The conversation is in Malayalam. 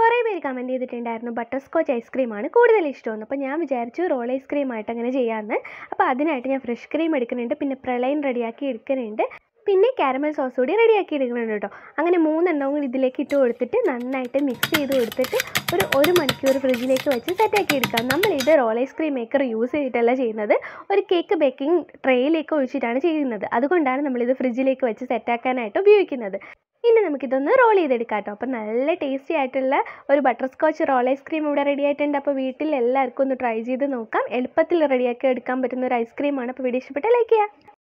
കുറേ പേര് കമൻറ്റ് ചെയ്തിട്ടുണ്ടായിരുന്നു ബട്ടർ സ്കോച്ച് ഐസ്ക്രീമാണ് കൂടുതൽ ഇഷ്ടമെന്ന് അപ്പോൾ ഞാൻ വിചാരിച്ചു റോൾ ഐസ്ക്രീം ആയിട്ട് അങ്ങനെ ചെയ്യാമെന്ന് അപ്പോൾ അതിനായിട്ട് ഞാൻ ഫ്രഷ് ക്രീം എടുക്കുന്നുണ്ട് പിന്നെ പ്രളയൻ റെഡിയാക്കി എടുക്കുന്നുണ്ട് പിന്നെ കാരമൽ സോസ് കൂടി റെഡിയാക്കി എടുക്കുന്നുണ്ട് കേട്ടോ അങ്ങനെ മൂന്നെണ്ണവും കൂടി ഇതിലേക്ക് ഇട്ട് കൊടുത്തിട്ട് നന്നായിട്ട് മിക്സ് ചെയ്ത് കൊടുത്തിട്ട് ഒരു ഒരു മണിക്കൂർ ഫ്രിഡ്ജിലേക്ക് വെച്ച് സെറ്റാക്കി എടുക്കാം നമ്മൾ ഇത് റോൾ ഐസ്ക്രീം മേക്കർ യൂസ് ചെയ്തിട്ടല്ല ചെയ്യുന്നത് ഒരു കേക്ക് ബേക്കിംഗ് ട്രേയിലേക്ക് ഒഴിച്ചിട്ടാണ് ചെയ്യുന്നത് അതുകൊണ്ടാണ് നമ്മളിത് ഫ്രിഡ്ജിലേക്ക് വെച്ച് സെറ്റാക്കാനായിട്ട് ഉപയോഗിക്കുന്നത് ഇനി നമുക്കിതൊന്ന് റോൾ ചെയ്തെടുക്കാം കേട്ടോ അപ്പോൾ നല്ല ടേസ്റ്റി ആയിട്ടുള്ള ഒരു ബട്ടർ സ്കോച്ച് റോൾ ഐസ്ക്രീം ഇവിടെ റെഡി ആയിട്ടുണ്ട് അപ്പോൾ വീട്ടിൽ എല്ലാവർക്കും ഒന്ന് ട്രൈ ചെയ്ത് നോക്കാം എളുപ്പത്തിൽ റെഡിയാക്കി എടുക്കാൻ പറ്റുന്ന ഒരു ഐസ്ക്രീമാണ് അപ്പോൾ വീഡിയോ ഇഷ്ടപ്പെട്ടാൽ ലൈക്ക് ചെയ്യുക